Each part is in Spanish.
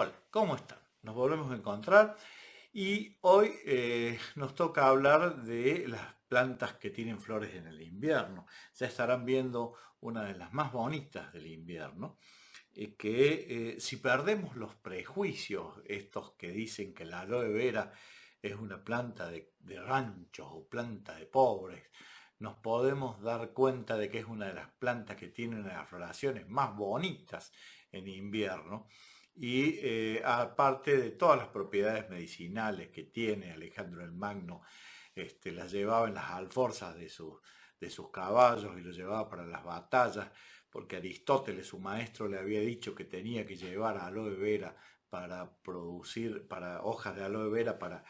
Hola, ¿cómo están? Nos volvemos a encontrar y hoy eh, nos toca hablar de las plantas que tienen flores en el invierno. Ya estarán viendo una de las más bonitas del invierno, eh, que eh, si perdemos los prejuicios, estos que dicen que la aloe vera es una planta de, de ranchos o planta de pobres, nos podemos dar cuenta de que es una de las plantas que tienen las floraciones más bonitas en invierno y eh, aparte de todas las propiedades medicinales que tiene Alejandro el Magno, este, las llevaba en las alforzas de, de sus caballos y los llevaba para las batallas, porque Aristóteles, su maestro, le había dicho que tenía que llevar aloe vera para producir, para hojas de aloe vera para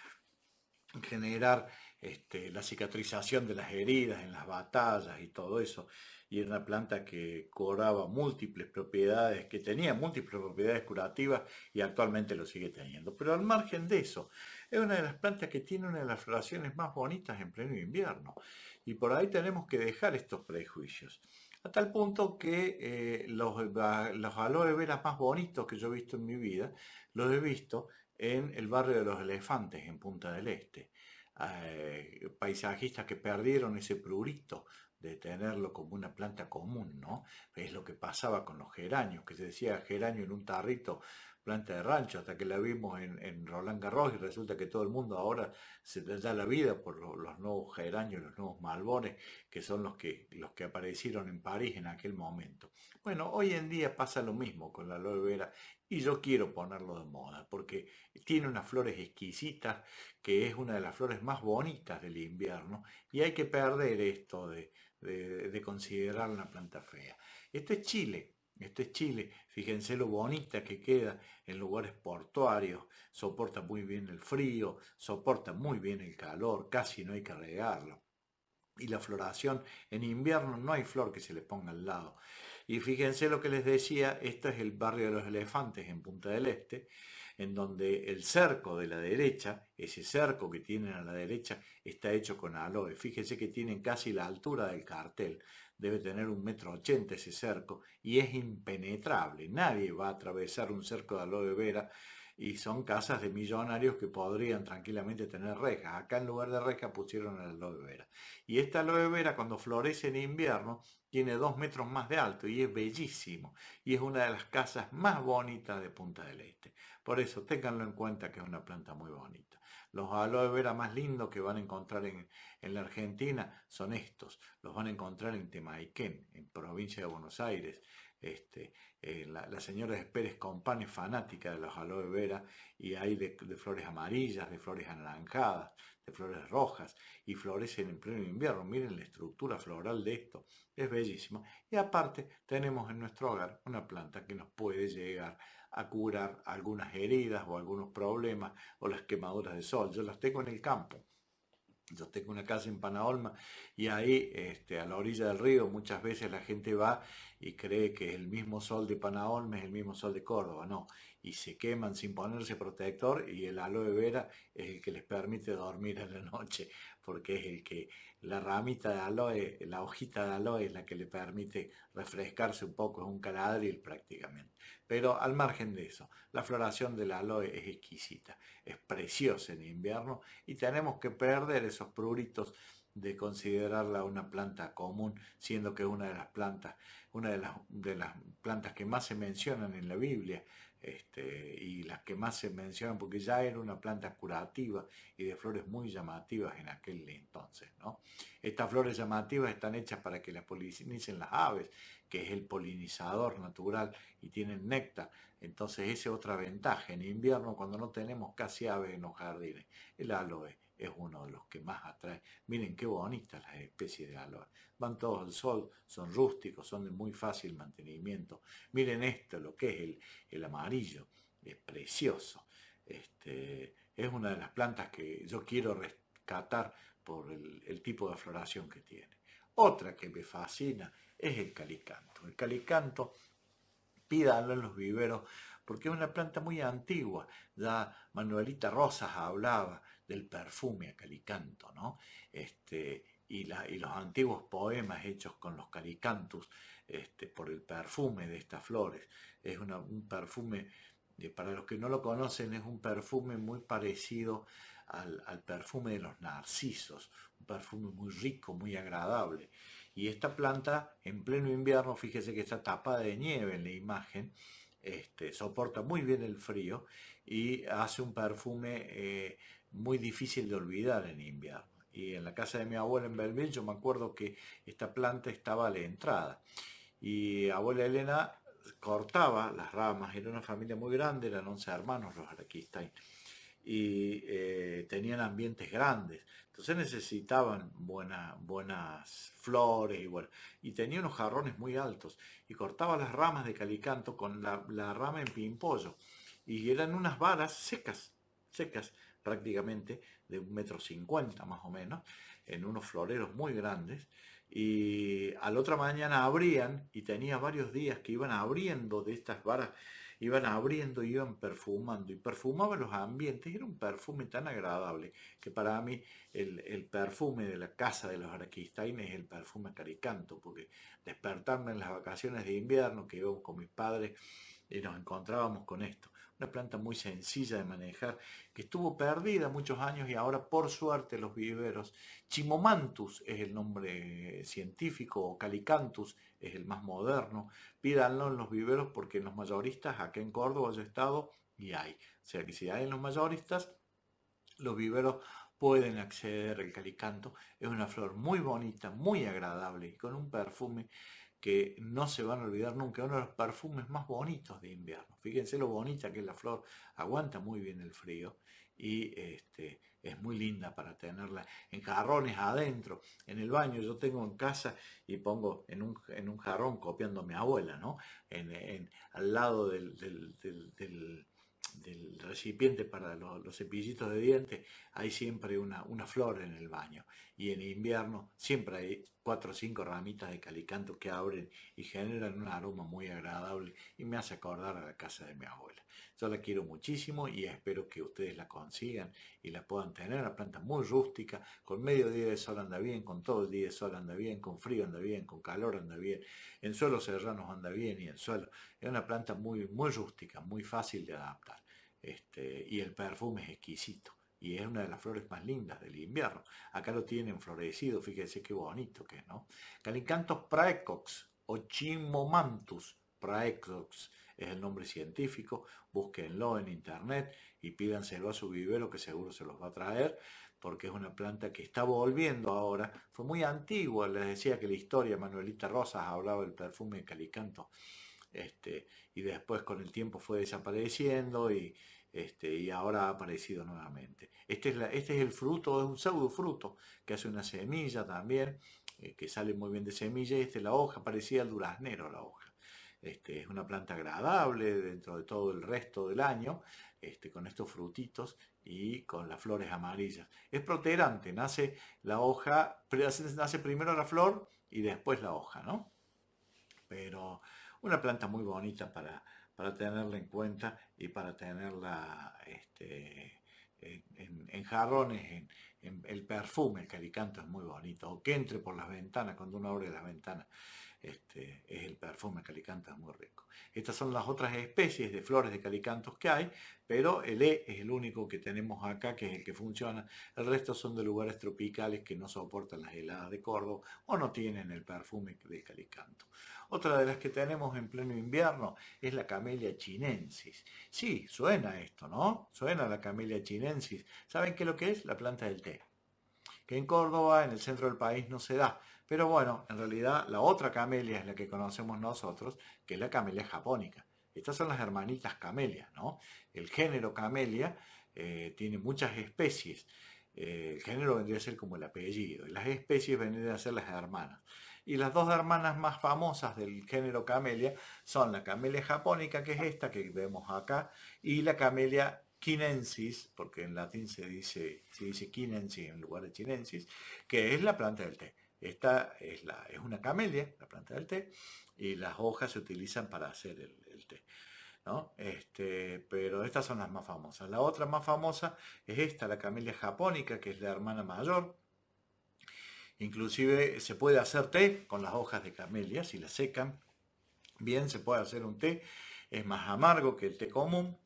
generar este, la cicatrización de las heridas en las batallas y todo eso. Y era una planta que cobraba múltiples propiedades, que tenía múltiples propiedades curativas y actualmente lo sigue teniendo. Pero al margen de eso, es una de las plantas que tiene una de las floraciones más bonitas en pleno invierno. Y por ahí tenemos que dejar estos prejuicios. A tal punto que eh, los, valores veras más bonitos que yo he visto en mi vida, los he visto en el barrio de los elefantes, en Punta del Este. Eh, paisajistas que perdieron ese prurito de tenerlo como una planta común, ¿no? Es lo que pasaba con los geranios, que se decía geranio en un tarrito, planta de rancho, hasta que la vimos en, Roland Garros y resulta que todo el mundo ahora se da la vida por los nuevos geranios, los nuevos malbones, que son los que, los que aparecieron en París en aquel momento. Bueno, hoy en día pasa lo mismo con la aloe y yo quiero ponerlo de moda porque tiene unas flores exquisitas, que es una de las flores más bonitas del invierno, y hay que perder esto de, de, considerar una planta fea. Este es Chile, este es Chile, fíjense lo bonita que queda en lugares portuarios, soporta muy bien el frío, soporta muy bien el calor, casi no hay que regarlo y la floración. En invierno no hay flor que se le ponga al lado. Y fíjense lo que les decía, este es el barrio de los elefantes en Punta del Este, en donde el cerco de la derecha, ese cerco que tienen a la derecha, está hecho con aloe. Fíjense que tienen casi la altura del cartel. Debe tener un metro ochenta ese cerco y es impenetrable. Nadie va a atravesar un cerco de aloe vera y son casas de millonarios que podrían tranquilamente tener rejas. Acá en lugar de rejas pusieron el aloe vera. Y esta aloe vera cuando florece en invierno tiene dos metros más de alto y es bellísimo. Y es una de las casas más bonitas de Punta del Este. Por eso ténganlo en cuenta que es una planta muy bonita. Los aloe vera más lindos que van a encontrar en, en la Argentina son estos. Los van a encontrar en Temaiquén, en provincia de Buenos Aires este, eh, la, señora de Pérez Compán es fanática de los aloe vera y hay de, flores amarillas, de flores anaranjadas, de flores rojas y florecen en pleno invierno. Miren la estructura floral de esto, es bellísima. Y aparte tenemos en nuestro hogar una planta que nos puede llegar a curar algunas heridas o algunos problemas o las quemaduras de sol. Yo las tengo en el campo yo tengo una casa en Panaolma y ahí, este, a la orilla del río, muchas veces la gente va y cree que el mismo sol de Panaolma es el mismo sol de Córdoba, no. Y se queman sin ponerse protector y el aloe vera es el que les permite dormir en la noche, porque es el que, la ramita de aloe, la hojita de aloe es la que le permite refrescarse un poco, es un caladril prácticamente. Pero al margen de eso, la floración del aloe es exquisita, es preciosa en invierno y tenemos que perder esos pruritos de considerarla una planta común, siendo que es una de las plantas, una de las plantas que más se mencionan en la Biblia, este, y las que más se mencionan, porque ya era una planta curativa y de flores muy llamativas en aquel entonces. Estas flores llamativas están hechas para que las polinicen las aves, que es el polinizador natural y tienen néctar. Entonces esa es otra ventaja en invierno cuando no tenemos casi aves en los jardines, el aloe es uno de los que más atrae. Miren qué bonitas las especies de aloe. Van todos al sol, son rústicos, son de muy fácil mantenimiento. Miren esto, lo que es el, el amarillo, es precioso. Este, es una de las plantas que yo quiero rescatar por el, tipo de floración que tiene. Otra que me fascina es el calicanto. El calicanto pídanlo en los viveros, porque es una planta muy antigua. Ya Manuelita Rosas hablaba del perfume a calicanto, ¿no? Este, y, y, los antiguos poemas hechos con los calicantus este, por el perfume de estas flores. Es un perfume, para los que no lo conocen, es un perfume muy parecido al, perfume de los narcisos, un perfume muy rico, muy agradable. Y esta planta en pleno invierno, fíjese que está tapada de nieve en la imagen, este, soporta muy bien el frío y hace un perfume eh, muy difícil de olvidar en invierno. Y en la casa de mi abuela en Belville yo me acuerdo que esta planta estaba a la entrada. Y abuela Elena cortaba las ramas, era una familia muy grande, eran 11 hermanos los Araquistain, y eh, tenían ambientes grandes. Entonces necesitaban buenas buenas flores y y tenía unos jarrones muy altos y cortaba las ramas de calicanto con la, la rama en pimpollo y eran unas varas secas, secas, prácticamente de un metro cincuenta más o menos, en unos floreros muy grandes, y a la otra mañana abrían, y tenía varios días que iban abriendo de estas varas, iban abriendo, y iban perfumando, y perfumaban los ambientes, era un perfume tan agradable, que para mí el, perfume de la casa de los araquistaines es el perfume caricanto, porque despertarme en las vacaciones de invierno que íbamos con mis padres y nos encontrábamos con esto una planta muy sencilla de manejar, que estuvo perdida muchos años y ahora por suerte los viveros, Chimomantus es el nombre científico, o Calicantus es el más moderno, pídanlo en los viveros porque en los mayoristas, acá en Córdoba yo estado y hay. O sea que si hay en los mayoristas, los viveros pueden acceder al calicanto. Es una flor muy bonita, muy agradable y con un perfume que no se van a olvidar nunca, uno de los perfumes más bonitos de invierno. Fíjense lo bonita que es la flor, aguanta muy bien el frío y este, es muy linda para tenerla en jarrones adentro, en el baño. Yo tengo en casa y pongo en un, jarrón copiando a mi abuela, ¿no? al lado del, recipiente para los, cepillitos de dientes, hay siempre una, flor en el baño y en invierno siempre hay cuatro o cinco ramitas de calicanto que abren y generan un aroma muy agradable y me hace acordar a la casa de mi abuela. Yo la quiero muchísimo y espero que ustedes la consigan y la puedan tener, una planta muy rústica, con medio día de sol anda bien, con todo el día de sol anda bien, con frío anda bien, con calor anda bien, en suelos serranos anda bien y en suelo. Es una planta muy, muy rústica, muy fácil de adaptar. Este, y el perfume es exquisito y es una de las flores más lindas del invierno. Acá lo tienen florecido, fíjense qué bonito que es, ¿no? Calicantos praecox o Chimomantus praecox es el nombre científico, búsquenlo en internet y pídanselo a su vivero que seguro se los va a traer porque es una planta que está volviendo ahora, fue muy antigua, les decía que la historia, Manuelita Rosas hablaba del perfume de Calicanto, este, y después con el tiempo fue desapareciendo y, este, y ahora ha aparecido nuevamente. Este, este es, el fruto, es un pseudofruto que hace una semilla también, eh, que sale muy bien de semilla, y este la hoja, parecía el duraznero la hoja. Este, es una planta agradable dentro de todo el resto del año, este, con estos frutitos y con las flores amarillas. Es proterante, nace la hoja, nace primero la flor y después la hoja, ¿no? Pero una planta muy bonita para, para tenerla en cuenta y para tenerla este, en, jarrones, en, el perfume, el caricanto es muy bonito, o que entre por las ventanas, cuando uno abre las ventanas, este, es el perfume calicanta, muy rico. Estas son las otras especies de flores de calicantos que hay, pero el E es el único que tenemos acá, que es el que funciona. El resto son de lugares tropicales que no soportan las heladas de Córdoba o no tienen el perfume de calicanto. Otra de las que tenemos en pleno invierno es la camelia chinensis. Sí, suena esto, ¿no? Suena la camelia chinensis. ¿Saben qué es lo que es? La planta del té que en Córdoba, en el centro del país, no se da. Pero bueno, en realidad la otra camelia es la que conocemos nosotros, que es la camelia japónica. Estas son las hermanitas camelia, ¿no? El género camelia eh, tiene muchas especies. Eh, el género vendría a ser como el apellido y las especies vendrían a ser las hermanas. Y las dos hermanas más famosas del género camelia son la camelia japónica, que es esta que vemos acá, y la camelia quinensis, porque en latín se dice, se dice quinensis en lugar de chinensis, que es la planta del té. Esta es, una camelia, la planta del té, y las hojas se utilizan para hacer el, té. ¿no? Este, pero estas son las más famosas. La otra más famosa es esta, la camelia japónica, que es la hermana mayor. Inclusive se puede hacer té con las hojas de camelia, si las secan bien se puede hacer un té. Es más amargo que el té común,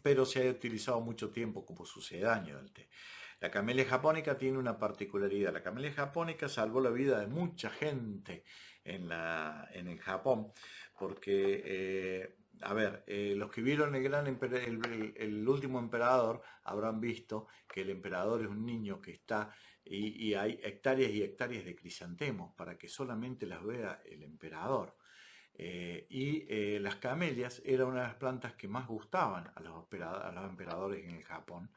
pero se ha utilizado mucho tiempo como sucedaño del té. La camelia japónica tiene una particularidad. La camelia japónica salvó la vida de mucha gente en, el Japón, porque, eh, a ver, eh, los que vieron el, gran el, último emperador habrán visto que el emperador es un niño que está y hay hectáreas y hectáreas de crisantemos para que solamente las vea el emperador. Eh, y eh, las camelias eran una de las plantas que más gustaban a los, emperadores en el Japón.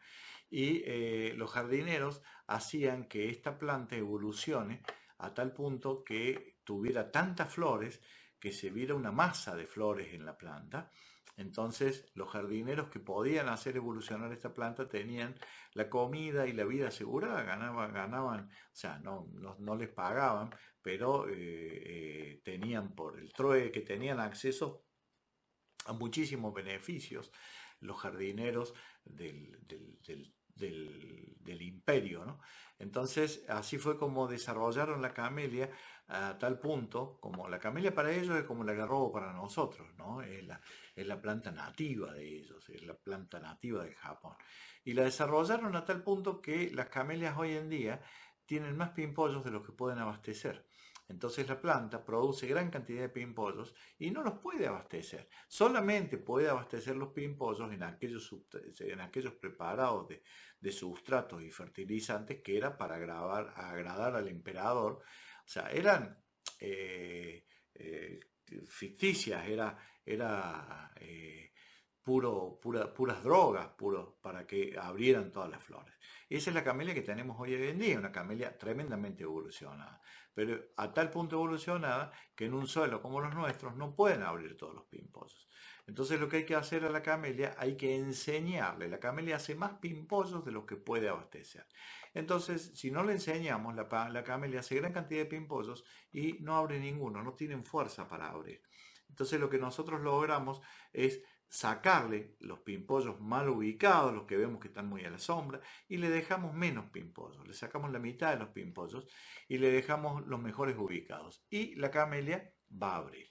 Y eh, los jardineros hacían que esta planta evolucione a tal punto que tuviera tantas flores que se viera una masa de flores en la planta. Entonces los jardineros que podían hacer evolucionar esta planta tenían la comida y la vida asegurada, ganaban, ganaban o sea, no, no les pagaban, pero eh, eh, tenían por el TROE que tenían acceso a muchísimos beneficios los jardineros del, imperio. Entonces, así fue como desarrollaron la camelia a tal punto, como la camelia para ellos es como la garrobo para nosotros, es, la, es la planta nativa de ellos, es la planta nativa de Japón. Y la desarrollaron a tal punto que las camelias hoy en día tienen más pimpollos de los que pueden abastecer. Entonces la planta produce gran cantidad de pimpollos y no los puede abastecer. Solamente puede abastecer los pimpollos en aquellos, en preparados de, sustratos y fertilizantes que era para agradar al emperador. O sea, eran eh, eh, ficticias, era, eh, puras drogas para que abrieran todas las flores. Esa es la camelia que tenemos hoy en día, una camelia tremendamente evolucionada pero a tal punto evolucionada que en un suelo como los nuestros no pueden abrir todos los pimposos. Entonces lo que hay que hacer a la camelia, hay que enseñarle. La camelia hace más pimposos de los que puede abastecer. Entonces, si no le enseñamos, la, camelia hace gran cantidad de pimposos y no abre ninguno, no tienen fuerza para abrir. Entonces lo que nosotros logramos es sacarle los pimpollos mal ubicados, los que vemos que están muy a la sombra, y le dejamos menos pimpollos. Le sacamos la mitad de los pimpollos y le dejamos los mejores ubicados. Y la camelia va a abrir.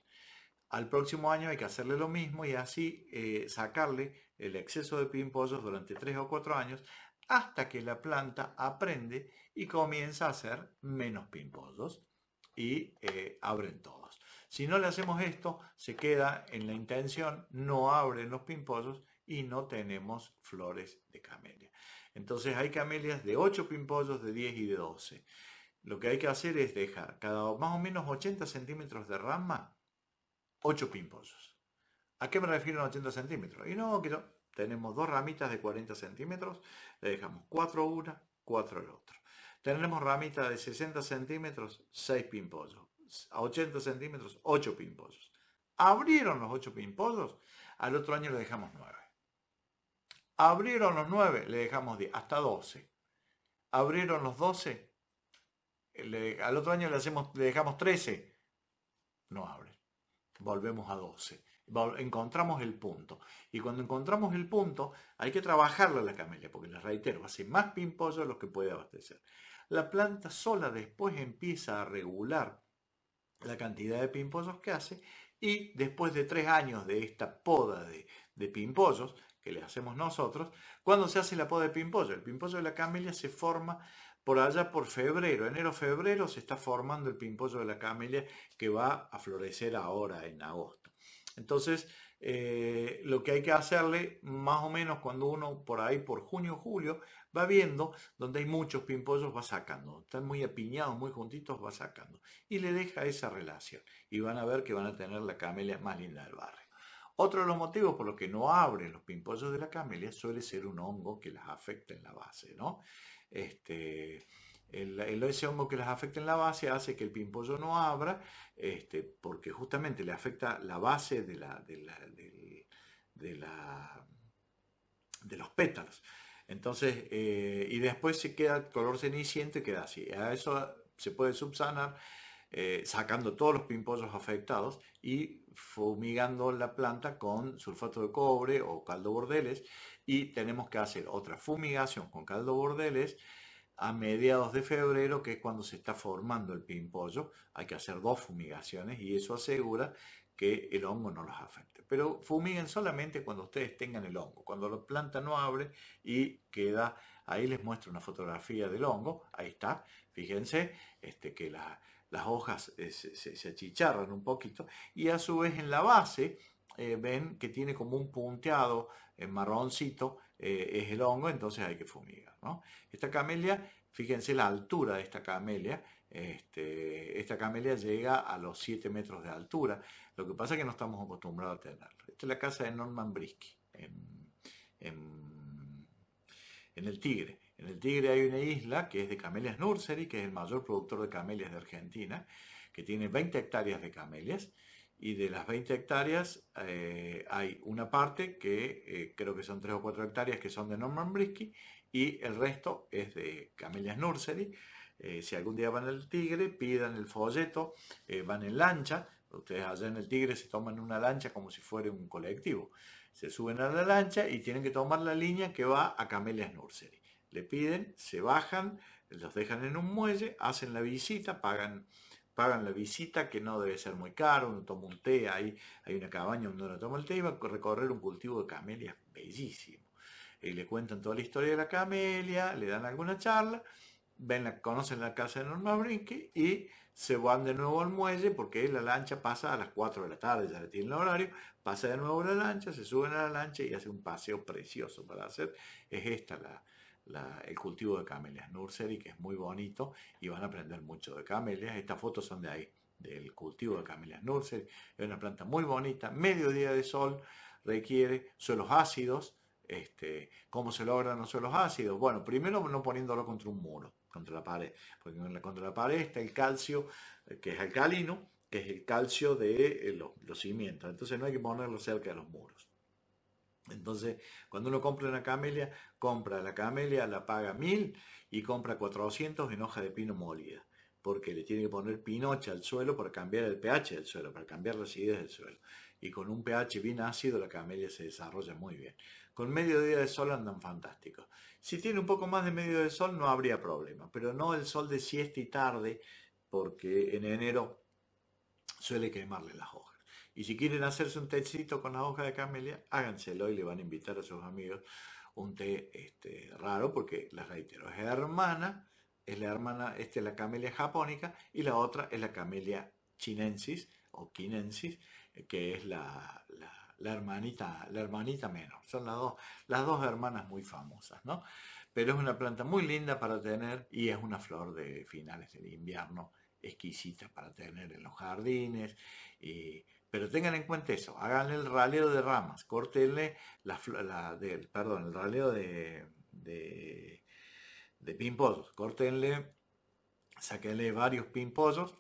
Al próximo año hay que hacerle lo mismo y así eh, sacarle el exceso de pimpollos durante 3 o 4 años hasta que la planta aprende y comienza a hacer menos pimpollos y eh, abren todo. Si no le hacemos esto, se queda en la intención, no abren los pimpollos y no tenemos flores de camelia. Entonces hay camelias de 8 pimpollos, de 10 y de 12. Lo que hay que hacer es dejar cada más o menos 80 centímetros de rama, 8 pimpollos. ¿A qué me refiero en 80 centímetros? Y no, que tenemos dos ramitas de 40 centímetros, le dejamos 4 una, 4 el otro. Tenemos ramitas de 60 centímetros, 6 pimpollos a 80 centímetros, 8 pimpollos. Abrieron los 8 pimpollos, al otro año le dejamos 9. Abrieron los 9, le dejamos 10, hasta 12. Abrieron los 12, al otro año le, hacemos, le dejamos 13. No abre Volvemos a 12 encontramos el punto. Y cuando encontramos el punto, hay que trabajarle a la camelia, porque les reitero, hace más de los que puede abastecer. La planta sola después empieza a regular la cantidad de pimpollos que hace y después de tres años de esta poda de, de pimpollos que le hacemos nosotros, cuando se hace la poda de pimpollo, el pimpollo de la camelia se forma por allá por febrero, enero-febrero se está formando el pimpollo de la camelia que va a florecer ahora en agosto. Entonces, eh, lo que hay que hacerle más o menos cuando uno por ahí por junio o julio va viendo donde hay muchos pimpollos va sacando están muy apiñados muy juntitos va sacando y le deja esa relación y van a ver que van a tener la camelia más linda del barrio otro de los motivos por los que no abren los pimpollos de la camelia suele ser un hongo que las afecta en la base no este el, el, ese hongo que las afecta en la base hace que el pimpollo no abra, este, porque justamente le afecta la base de, la, de, los pétalos. Entonces, eh, y después se queda color ceniciento y queda así. A eso se puede subsanar eh, sacando todos los pimpollos afectados y fumigando la planta con sulfato de cobre o caldo bordeles. Y tenemos que hacer otra fumigación con caldo bordeles a mediados de febrero, que es cuando se está formando el pimpollo. Hay que hacer dos fumigaciones y eso asegura que el hongo no los afecte. Pero fumiguen solamente cuando ustedes tengan el hongo, cuando la planta no abre y queda, ahí les muestro una fotografía del hongo, ahí está, fíjense este, que las hojas eh, se achicharran un poquito y a su vez en la base eh, ven que tiene como un punteado eh, marroncito, eh, es el hongo, entonces hay que fumigar. Esta camelia, fíjense la altura de esta camelia, este, esta camelia llega a los 7 metros de altura, lo que pasa es que no estamos acostumbrados a tenerla. Esta es la casa de Norman Brisky, en, en el Tigre. En el Tigre hay una isla que es de Camelias Nursery, que es el mayor productor de camelias de Argentina, que tiene 20 hectáreas de camelias y de las 20 hectáreas eh, hay una parte que eh, creo que son 3 o 4 hectáreas que son de Norman Brisky y el resto es de Camellias Nursery. Eh, si algún día van al Tigre, pidan el folleto, van en lancha. Ustedes allá en el Tigre se toman una lancha como si fuera un colectivo. Se suben a la lancha y tienen que tomar la línea que va a Camellias Nursery. Le piden, se bajan, los dejan en un muelle, hacen la visita, pagan pagan la visita, que no debe ser muy caro, uno toma un té, ahí hay una cabaña donde uno toma el té y va a recorrer un cultivo de camelias bellísimo. Y le cuentan toda la historia de la camelia, le dan alguna charla, ven conocen la casa de Norma Brinke y se van de nuevo al muelle porque la lancha pasa a las 4 de la tarde, ya le tienen el horario, pasa de nuevo la lancha, se suben a la lancha y hace un paseo precioso para hacer. Es esta la, el cultivo de camelias nursery, que es muy bonito y van a aprender mucho de camelias. Estas fotos son de ahí, del cultivo de camelias nursery. Es una planta muy bonita, medio día de sol, requiere suelos ácidos. Este, ¿Cómo se logran los suelos ácidos? Bueno, primero no poniéndolo contra un muro, contra la pared, porque contra la pared está el calcio, eh, que es alcalino, que es el calcio de eh, los, los cimientos. Entonces no hay que ponerlo cerca de los muros. Entonces, cuando uno compra una camelia, compra la camelia, la paga mil y compra 400 en hoja de pino molida, porque le tiene que poner pinocha al suelo para cambiar el pH del suelo, para cambiar las acidez del suelo. Y con un pH bien ácido la camelia se desarrolla muy bien. Con medio día de sol andan fantásticos. Si tiene un poco más de medio de sol no habría problema, pero no el sol de siesta y tarde, porque en enero suele quemarle las hojas. Y si quieren hacerse un tecito con la hoja de camelia, háganselo y le van a invitar a sus amigos un té este, raro, porque les reitero, es hermana, es la hermana, esta la camelia japónica y la otra es la camelia chinensis o quinensis, eh, que es la, hermanita, la hermanita menor. Son las dos, las dos hermanas muy famosas, ¿no? Pero es una planta muy linda para tener y es una flor de finales del invierno exquisita para tener en los jardines y pero tengan en cuenta eso, hagan el raleo de ramas, córtenle la, perdón, el raleo de, de, de córtenle, sáquenle varios pimpollos,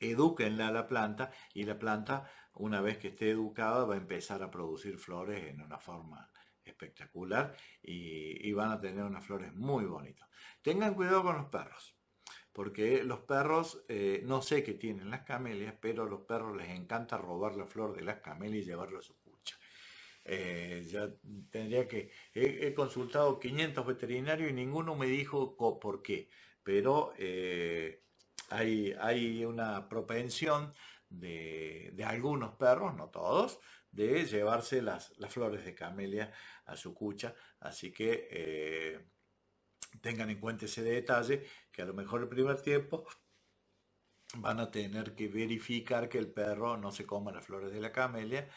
edúquenle a la planta y la planta, una vez que esté educada, va a empezar a producir flores en una forma espectacular y van a tener unas flores muy bonitas. Tengan cuidado con los perros porque los perros, eh, no sé qué tienen las camelias, pero a los perros les encanta robar la flor de las camelias y llevarlo a su cucha. Eh, ya tendría que, he, consultado 500 veterinarios y ninguno me dijo por qué, pero eh, hay, hay, una propensión de, de, algunos perros, no todos, de llevarse las, las flores de camelia a su cucha, así que tengan en cuenta ese detalle, que a lo mejor el primer tiempo van a tener que verificar que el perro no se coma las flores de la camelia.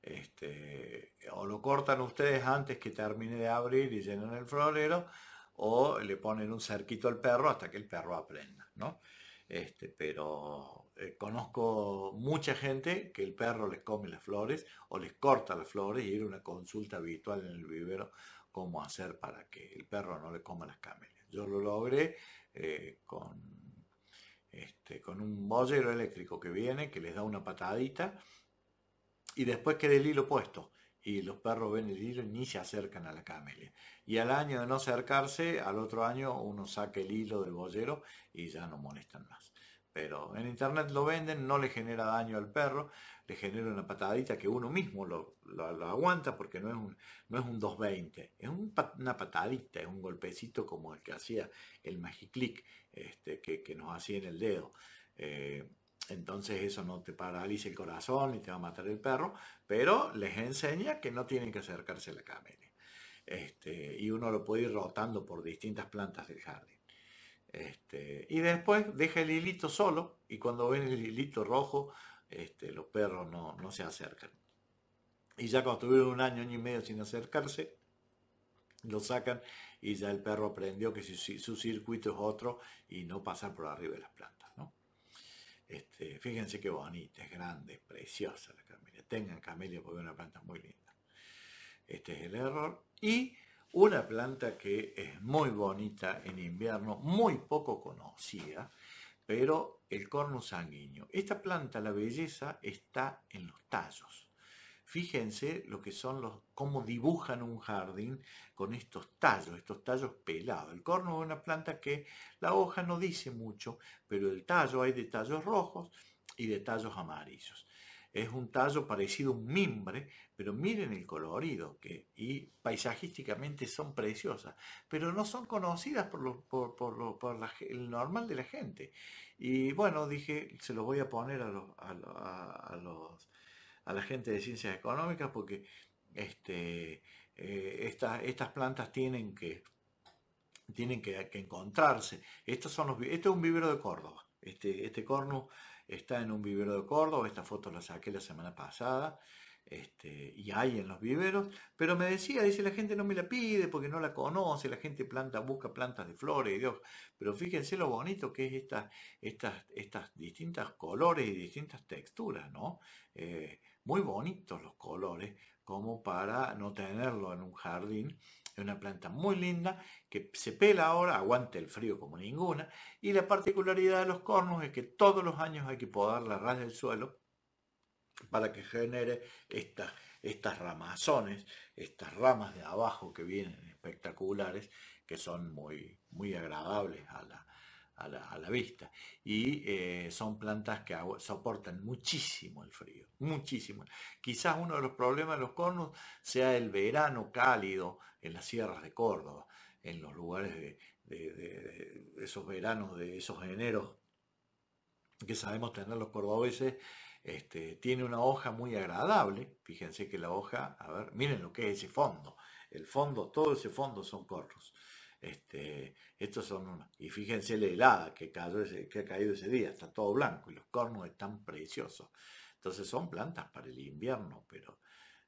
Este, o lo cortan ustedes antes que termine de abrir y llenan el florero, o le ponen un cerquito al perro hasta que el perro aprenda, ¿no? Este, pero eh, conozco mucha gente que el perro les come las flores o les corta las flores y era una consulta habitual en el vivero cómo hacer para que el perro no le coma las camelias. Yo lo logré eh, con, este, con un bollero eléctrico que viene, que les da una patadita y después queda el hilo puesto. Y los perros ven el hilo y ni se acercan a la camelia. Y al año de no acercarse, al otro año uno saca el hilo del bollero y ya no molestan más pero en internet lo venden, no le genera daño al perro le genera una patadita que uno mismo lo, aguanta porque no es un, no es un 220, es una patadita, es un golpecito como el que hacía el magiclick este, que, nos hacía en el dedo. Eh, entonces eso no te paraliza el corazón ni te va a matar el perro, pero les enseña que no tienen que acercarse a la cámara este, y uno lo puede ir rotando por distintas plantas del jardín. Este, y después deja el hilito solo y cuando ven el hilito rojo este, los perros no, se acercan. Y ya construido un año, año y medio sin acercarse, lo sacan y ya el perro aprendió que su, circuito es otro y no pasar por arriba de las plantas. Este, fíjense qué bonita, es grande, es preciosa la camelia. Tengan camelia porque es una planta muy linda. Este es el error. Y una planta que es muy bonita en invierno, muy poco conocida, pero el corno sanguíneo. Esta planta, la belleza, está en los tallos. Fíjense lo que son los, cómo dibujan un jardín con estos tallos, estos tallos pelados. El corno es una planta que la hoja no dice mucho, pero el tallo hay de tallos rojos y de tallos amarillos. Es un tallo parecido a un mimbre, pero miren el colorido, que, y paisajísticamente son preciosas, pero no son conocidas por, el normal de la gente. Y bueno, dije, se los voy a poner a, a, la gente de ciencias económicas porque este, eh, estas plantas tienen que, tienen que, encontrarse. Estos son este es un vivero de Córdoba. Este, este corno está en un vivero de Córdoba, esta foto la saqué la semana pasada, este, y hay en los viveros, pero me decía, dice, la gente no me la pide porque no la conoce, la gente planta, busca plantas de flores y Dios, pero fíjense lo bonito que es estas, estas, distintas colores y distintas texturas, ¿no? Eh, muy bonitos los colores como para no tenerlo en un jardín. Es una planta muy linda que se pela ahora, aguanta el frío como ninguna. Y la particularidad de los cornos es que todos los años hay que podar la ras del suelo para que genere estas, estas ramazones, estas ramas de abajo que vienen espectaculares, que son muy, muy agradables a la, a la, vista. Y eh, son plantas que soportan muchísimo el frío, muchísimo. Quizás uno de los problemas de los cornos sea el verano cálido en las sierras de Córdoba, en los lugares de, esos veranos, de esos eneros que sabemos tener los cordobeses, este, tiene una hoja muy agradable. Fíjense que la hoja, a ver, miren lo que es ese fondo. El fondo, todo ese fondo son cornos. Este, estos son Y fíjense la helada que, ha caído ese día, está todo blanco y los cornos están preciosos. Entonces son plantas para el invierno, pero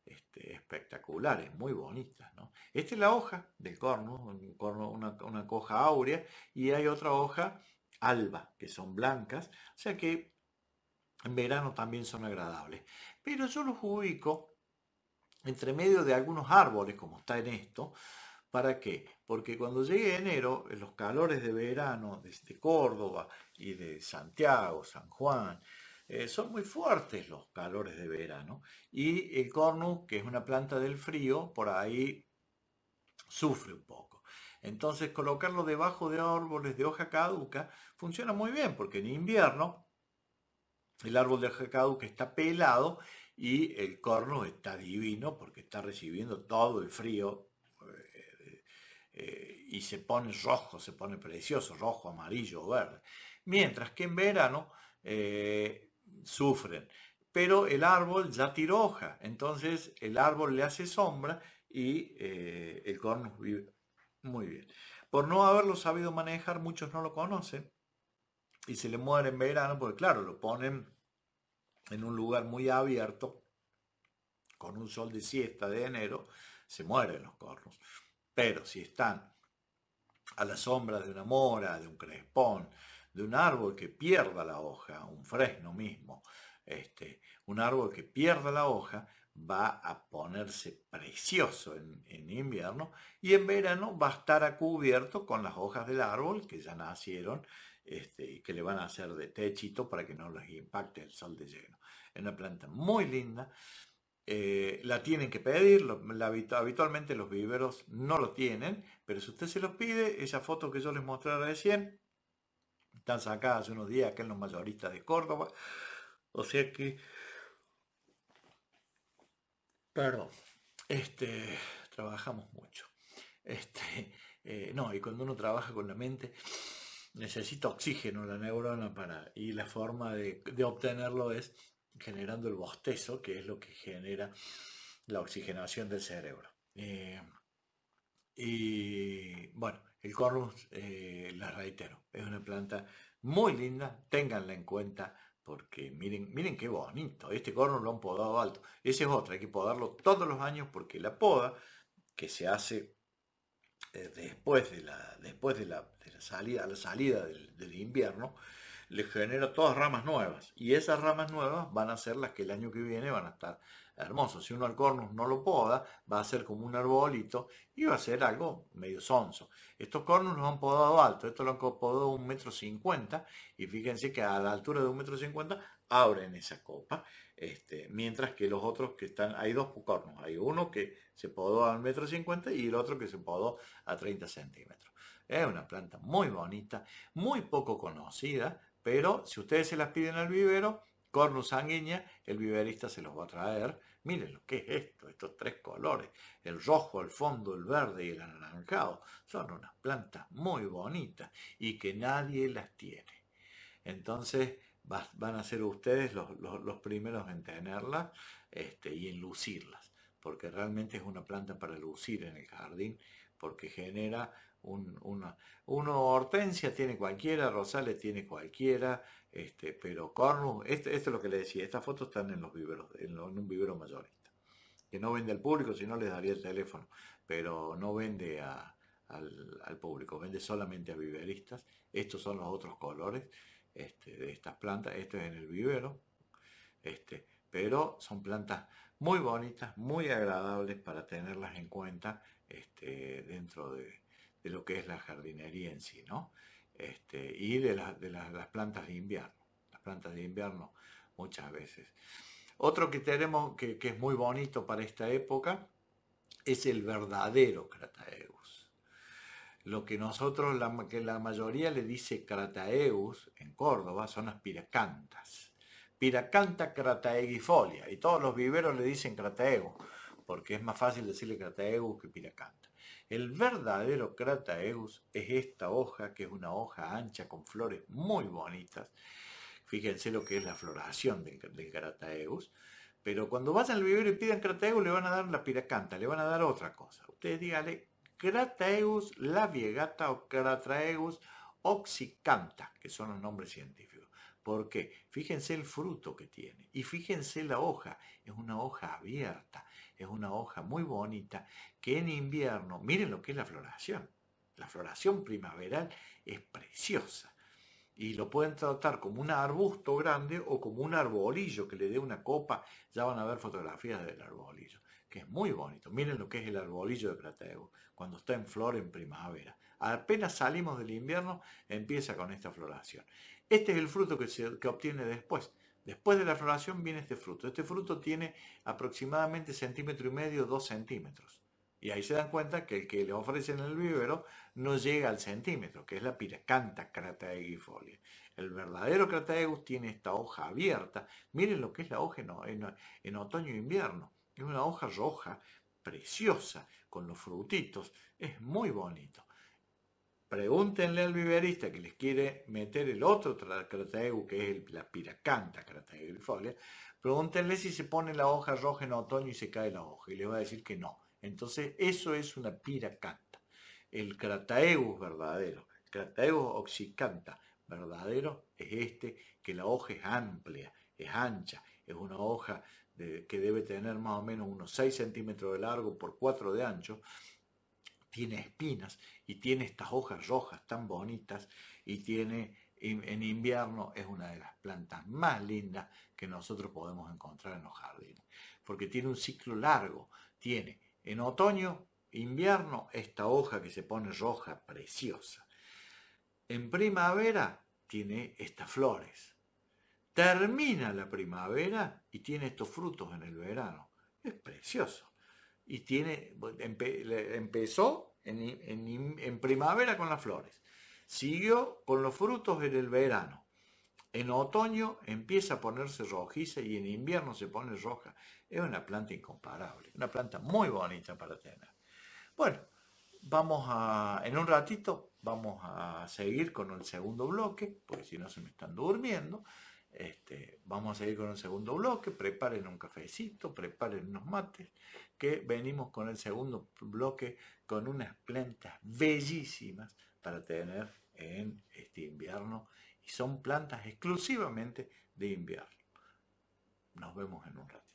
este, espectaculares, muy bonitas. Esta es la hoja del corno, un una, coja áurea, y hay otra hoja alba, que son blancas, o sea que en verano también son agradables. Pero yo los ubico entre medio de algunos árboles, como está en esto, ¿Para qué? Porque cuando llegue enero, eh, los calores de verano desde Córdoba y de Santiago, San Juan, eh, son muy fuertes los calores de verano. Y el corno que es una planta del frío, por ahí sufre un poco. Entonces colocarlo debajo de árboles de hoja caduca funciona muy bien, porque en invierno el árbol de hoja caduca está pelado y el corno está divino porque está recibiendo todo el frío y se pone rojo, se pone precioso, rojo, amarillo o verde. Mientras que en verano eh, sufren. Pero el árbol ya tiroja, entonces el árbol le hace sombra y eh, el corno vive muy bien. Por no haberlo sabido manejar, muchos no lo conocen y se le muere en verano, porque claro, lo ponen en un lugar muy abierto, con un sol de siesta de enero, se mueren los cornos. Pero si están a la sombra de una mora, de un crespón, de un árbol que pierda la hoja, un fresno mismo, este, un árbol que pierda la hoja va a ponerse precioso en, invierno y en verano va a estar a cubierto con las hojas del árbol que ya nacieron este, y que le van a hacer de techito para que no los impacte el sol de lleno. Es una planta muy linda eh, la tienen que pedir, habitualmente los viveros no lo tienen, pero si usted se los pide, esa foto que yo les mostré recién, están sacadas hace unos días que en los mayoristas de Córdoba, o sea que, perdón, este, trabajamos mucho. Este, eh, no, y cuando uno trabaja con la mente, necesita oxígeno la neurona para, y la forma de obtenerlo es generando el bostezo, que es lo que genera la oxigenación del cerebro. Eh, y bueno, el cornus, eh, la reitero, es una planta muy linda, ténganla en cuenta porque miren, miren qué bonito, este cornus lo han podado alto. Ese es otro, hay que podarlo todos los años porque la poda que se hace eh, después, de la, después de, la, salida, la salida del invierno, le genera todas ramas nuevas. Y esas ramas nuevas van a ser las que el año que viene van a estar hermosas. Si uno al cornus no lo poda, va a ser como un arbolito y va a ser algo medio sonso. Estos cornus los han podado alto, esto lo han podado un metro cincuenta y fíjense que a la altura de un metro cincuenta abren esa copa, este, mientras que los otros que están, hay dos cornos, hay uno que se podó a un metro cincuenta y el otro que se podó a 30 centímetros. Es una planta muy bonita, muy poco conocida, pero si ustedes se las piden al vivero, cornus sanguínea, el viverista se los va a traer. Miren lo que es esto, estos tres colores, el rojo, el fondo, el verde y el anaranjado. Son unas plantas muy bonitas y que nadie las tiene. Entonces van a ser ustedes los, primeros en tenerlas este, y en lucirlas, porque realmente es una planta para lucir en el jardín, porque genera una, uno Hortensia tiene cualquiera, Rosales tiene cualquiera, este, pero Cornus, este, esto es lo que le decía, estas fotos están en los viveros, en, un vivero mayorista, que no vende al público, si no les daría el teléfono, pero no vende al, al, público, vende solamente a viveristas, estos son los otros colores este, de estas plantas, esto es en el vivero, este, pero son plantas muy bonitas, muy agradables para tenerlas en cuenta este, dentro de, de lo que es la jardinería en sí, ¿no? Este, y de, de las plantas de invierno, las plantas de invierno muchas veces. Otro que tenemos que, es muy bonito para esta época es el verdadero Crataeus. Lo que nosotros, la, que la mayoría le dice Crataeus en Córdoba son las piracantas. Piracanta crataegifolia y todos los viveros le dicen Crataeus porque es más fácil decirle Crataeus que piracanta. El verdadero Crataegus es esta hoja, que es una hoja ancha con flores muy bonitas. Fíjense lo que es la floración del, Crataegus. Pero cuando vas al vivero y pidan Crataegus, le van a dar la piracanta, le van a dar otra cosa. Ustedes díganle Crataegus Viegata o Crataegus oxicanta, que son los nombres científicos. ¿Por qué? Fíjense el fruto que tiene y fíjense la hoja. Es una hoja abierta es una hoja muy bonita que en invierno, miren lo que es la floración, la floración primaveral es preciosa y lo pueden tratar como un arbusto grande o como un arbolillo que le dé una copa, ya van a ver fotografías del arbolillo, que es muy bonito. Miren lo que es el arbolillo de Platego, cuando está en flor en primavera. Apenas salimos del invierno, empieza con esta floración. Este es el fruto que, se, que obtiene después. Después de la floración viene este fruto. Este fruto tiene aproximadamente centímetro y medio, dos centímetros. Y ahí se dan cuenta que el que le ofrecen en el vivero no llega al centímetro, que es la piracanta crataegifolia. El verdadero crataegus tiene esta hoja abierta. Miren lo que es la hoja en, en otoño e invierno. Es una hoja roja, preciosa, con los frutitos. Es muy bonito. Pregúntenle al viverista que les quiere meter el otro crataegu, que es la piracanta crataegrifolia, pregúntenle si se pone la hoja roja en otoño y se cae la hoja, y les va a decir que no. Entonces, eso es una piracanta. El crataegus verdadero, crataegus oxicanta verdadero es este, que la hoja es amplia, es ancha, es una hoja que debe tener más o menos unos 6 centímetros de largo por 4 de ancho, tiene espinas y tiene estas hojas rojas tan bonitas y tiene en invierno es una de las plantas más lindas que nosotros podemos encontrar en los jardines, porque tiene un ciclo largo, tiene en otoño, invierno, esta hoja que se pone roja, preciosa. En primavera tiene estas flores. Termina la primavera y tiene estos frutos en el verano. Es precioso y tiene, pues, empezó en, en primavera con las flores, siguió con los frutos en el verano, en otoño empieza a ponerse rojiza y en invierno se pone roja. Es una planta incomparable, una planta muy bonita para tener. Bueno, vamos a, en un ratito vamos a seguir con el segundo bloque, porque si no se me están durmiendo. Este, vamos a seguir con un segundo bloque, preparen un cafecito, preparen unos mates, que venimos con el segundo bloque con unas plantas bellísimas para tener en este invierno y son plantas exclusivamente de invierno. Nos vemos en un rato.